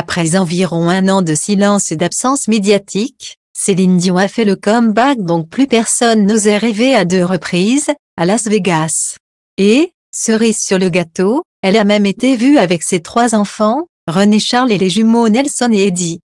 Après environ un an de silence et d'absence médiatique, Céline Dion a fait le comeback donc plus personne n'osait rêver à deux reprises, à Las Vegas. Et, cerise sur le gâteau, elle a même été vue avec ses trois enfants, René Charles et les jumeaux Nelson et Eddie.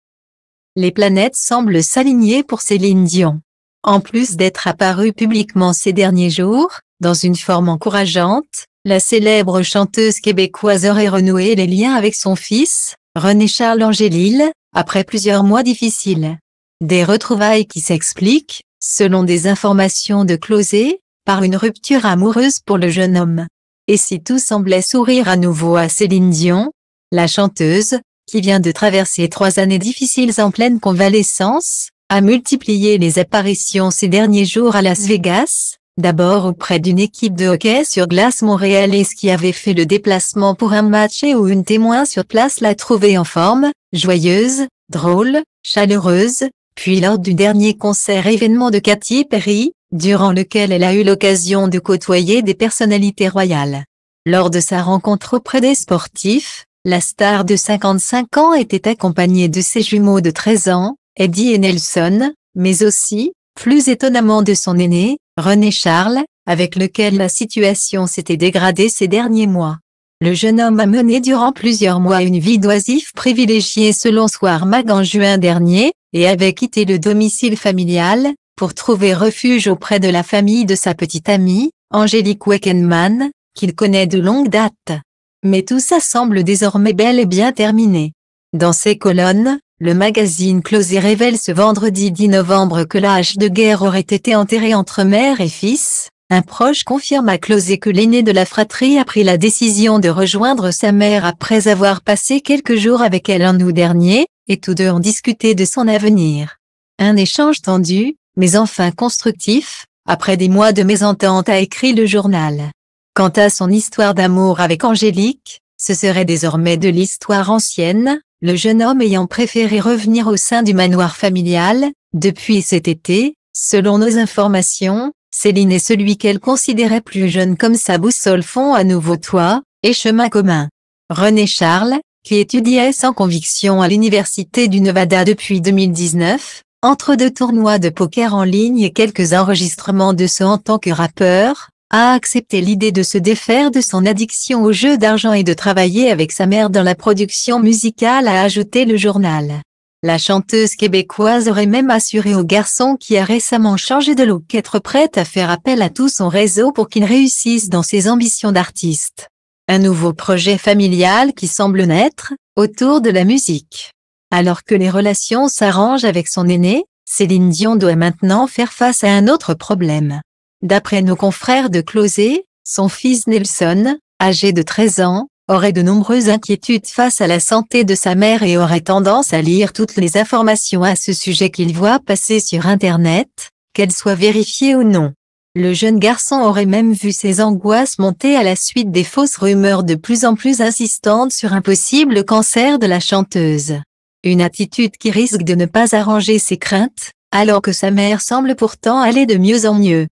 Les planètes semblent s'aligner pour Céline Dion. En plus d'être apparue publiquement ces derniers jours, dans une forme encourageante, la célèbre chanteuse québécoise aurait renoué les liens avec son fils, René-Charles Angélil, après plusieurs mois difficiles. Des retrouvailles qui s'expliquent, selon des informations de Closé, par une rupture amoureuse pour le jeune homme. Et si tout semblait sourire à nouveau à Céline Dion, la chanteuse, qui vient de traverser trois années difficiles en pleine convalescence, a multiplié les apparitions ces derniers jours à Las Vegas, d'abord auprès d'une équipe de hockey sur glace montréalaise qui avait fait le déplacement pour un match et où une témoin sur place l'a trouvée en forme, joyeuse, drôle, chaleureuse, puis lors du dernier concert événement de Katy Perry, durant lequel elle a eu l'occasion de côtoyer des personnalités royales. Lors de sa rencontre auprès des sportifs, la star de 55 ans était accompagnée de ses jumeaux de 13 ans, Eddie et Nelson, mais aussi, plus étonnamment de son aîné, René Charles, avec lequel la situation s'était dégradée ces derniers mois. Le jeune homme a mené durant plusieurs mois une vie d'oisif privilégiée selon mag en juin dernier, et avait quitté le domicile familial, pour trouver refuge auprès de la famille de sa petite amie, Angélique Weckenman, qu'il connaît de longue date. Mais tout ça semble désormais bel et bien terminé. Dans ces colonnes, le magazine Closé révèle ce vendredi 10 novembre que l'âge de guerre aurait été enterré entre mère et fils. Un proche confirme à Closé que l'aîné de la fratrie a pris la décision de rejoindre sa mère après avoir passé quelques jours avec elle en août dernier, et tous deux ont discuté de son avenir. Un échange tendu, mais enfin constructif, après des mois de mésentente a écrit le journal. Quant à son histoire d'amour avec Angélique, ce serait désormais de l'histoire ancienne, le jeune homme ayant préféré revenir au sein du manoir familial, depuis cet été, selon nos informations, Céline et celui qu'elle considérait plus jeune comme sa boussole font à nouveau toit, et chemin commun. René Charles, qui étudiait sans conviction à l'université du Nevada depuis 2019, entre deux tournois de poker en ligne et quelques enregistrements de ce en tant que rappeur, a accepté l'idée de se défaire de son addiction au jeu d'argent et de travailler avec sa mère dans la production musicale a ajouté le journal. La chanteuse québécoise aurait même assuré au garçon qui a récemment changé de look être prête à faire appel à tout son réseau pour qu'il réussisse dans ses ambitions d'artiste. Un nouveau projet familial qui semble naître, autour de la musique. Alors que les relations s'arrangent avec son aîné, Céline Dion doit maintenant faire face à un autre problème. D'après nos confrères de Closé, son fils Nelson, âgé de 13 ans, aurait de nombreuses inquiétudes face à la santé de sa mère et aurait tendance à lire toutes les informations à ce sujet qu'il voit passer sur Internet, qu'elles soient vérifiées ou non. Le jeune garçon aurait même vu ses angoisses monter à la suite des fausses rumeurs de plus en plus insistantes sur un possible cancer de la chanteuse. Une attitude qui risque de ne pas arranger ses craintes, alors que sa mère semble pourtant aller de mieux en mieux.